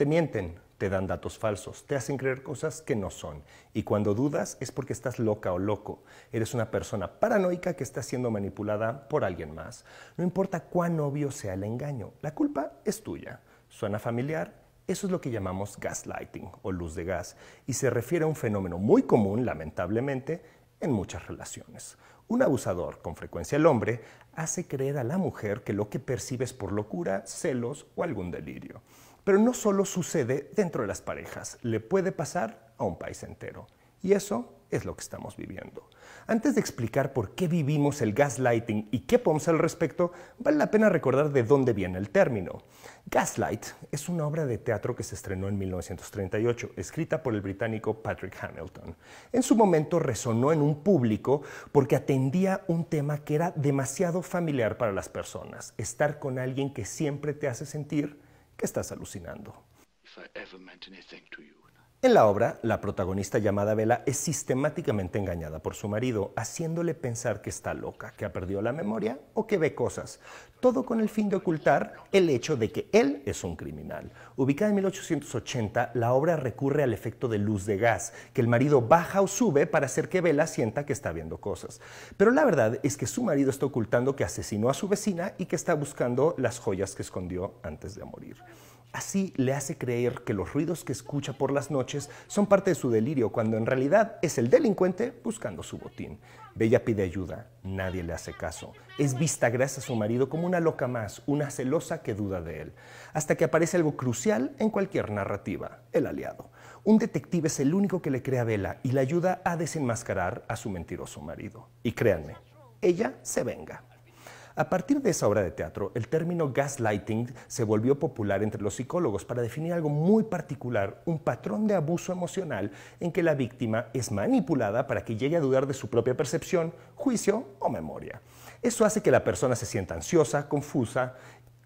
Te mienten, te dan datos falsos, te hacen creer cosas que no son. Y cuando dudas es porque estás loca o loco. Eres una persona paranoica que está siendo manipulada por alguien más. No importa cuán obvio sea el engaño, la culpa es tuya. Suena familiar, eso es lo que llamamos gaslighting o luz de gas y se refiere a un fenómeno muy común, lamentablemente, en muchas relaciones. Un abusador, con frecuencia el hombre, hace creer a la mujer que lo que percibe es por locura, celos o algún delirio. Pero no solo sucede dentro de las parejas, le puede pasar a un país entero. Y eso es lo que estamos viviendo. Antes de explicar por qué vivimos el gaslighting y qué podemos al respecto, vale la pena recordar de dónde viene el término. Gaslight es una obra de teatro que se estrenó en 1938, escrita por el británico Patrick Hamilton. En su momento resonó en un público porque atendía un tema que era demasiado familiar para las personas, estar con alguien que siempre te hace sentir que estás alucinando. If I ever meant anything to you. En la obra, la protagonista llamada Vela es sistemáticamente engañada por su marido, haciéndole pensar que está loca, que ha perdido la memoria o que ve cosas, todo con el fin de ocultar el hecho de que él es un criminal. Ubicada en 1880, la obra recurre al efecto de luz de gas, que el marido baja o sube para hacer que Vela sienta que está viendo cosas. Pero la verdad es que su marido está ocultando que asesinó a su vecina y que está buscando las joyas que escondió antes de morir. Así le hace creer que los ruidos que escucha por las noches son parte de su delirio, cuando en realidad es el delincuente buscando su botín. Bella pide ayuda, nadie le hace caso. Es vista gracias a su marido como una loca más, una celosa que duda de él. Hasta que aparece algo crucial en cualquier narrativa, el aliado. Un detective es el único que le crea a Bella y la ayuda a desenmascarar a su mentiroso marido. Y créanme, ella se venga. A partir de esa obra de teatro, el término gaslighting se volvió popular entre los psicólogos para definir algo muy particular, un patrón de abuso emocional en que la víctima es manipulada para que llegue a dudar de su propia percepción, juicio o memoria. Eso hace que la persona se sienta ansiosa, confusa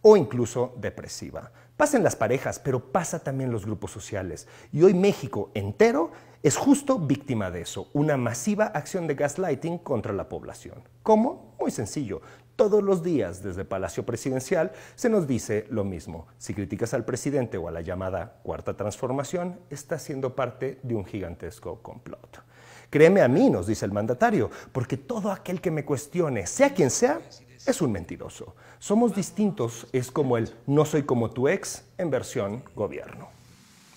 o incluso depresiva. Pasa en las parejas, pero pasa también en los grupos sociales. Y hoy México entero es justo víctima de eso, una masiva acción de gaslighting contra la población. ¿Cómo? Muy sencillo. Todos los días desde Palacio Presidencial se nos dice lo mismo. Si criticas al presidente o a la llamada cuarta transformación, está siendo parte de un gigantesco complot. Créeme a mí, nos dice el mandatario, porque todo aquel que me cuestione, sea quien sea, es un mentiroso. Somos distintos, es como el no soy como tu ex en versión gobierno.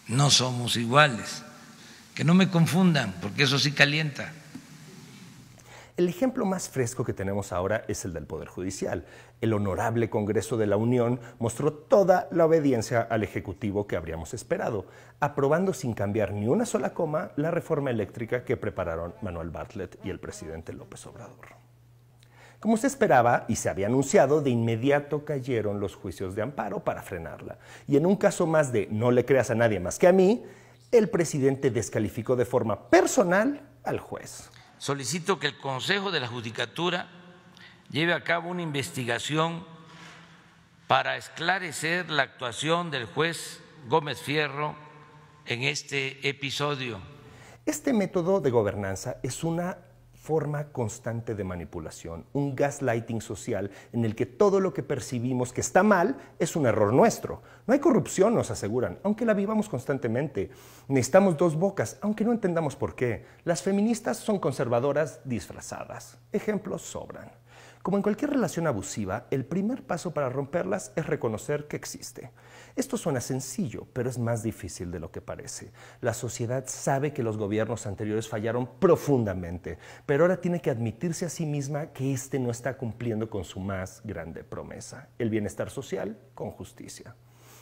No somos iguales. Que no me confundan, porque eso sí calienta. El ejemplo más fresco que tenemos ahora es el del Poder Judicial. El honorable Congreso de la Unión mostró toda la obediencia al Ejecutivo que habríamos esperado, aprobando sin cambiar ni una sola coma la reforma eléctrica que prepararon Manuel Bartlett y el presidente López Obrador. Como se esperaba y se había anunciado, de inmediato cayeron los juicios de amparo para frenarla. Y en un caso más de no le creas a nadie más que a mí, el presidente descalificó de forma personal al juez solicito que el Consejo de la Judicatura lleve a cabo una investigación para esclarecer la actuación del juez Gómez Fierro en este episodio. Este método de gobernanza es una forma constante de manipulación, un gaslighting social en el que todo lo que percibimos que está mal es un error nuestro. No hay corrupción, nos aseguran, aunque la vivamos constantemente. Necesitamos dos bocas, aunque no entendamos por qué. Las feministas son conservadoras disfrazadas. Ejemplos sobran. Como en cualquier relación abusiva, el primer paso para romperlas es reconocer que existe. Esto suena sencillo, pero es más difícil de lo que parece. La sociedad sabe que los gobiernos anteriores fallaron profundamente, pero ahora tiene que admitirse a sí misma que éste no está cumpliendo con su más grande promesa, el bienestar social con justicia.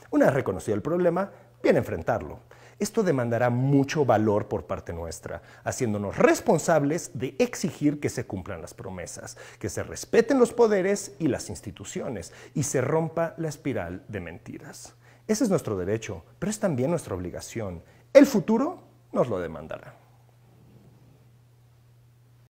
Una vez reconocido el problema, enfrentarlo. Esto demandará mucho valor por parte nuestra, haciéndonos responsables de exigir que se cumplan las promesas, que se respeten los poderes y las instituciones y se rompa la espiral de mentiras. Ese es nuestro derecho, pero es también nuestra obligación. El futuro nos lo demandará.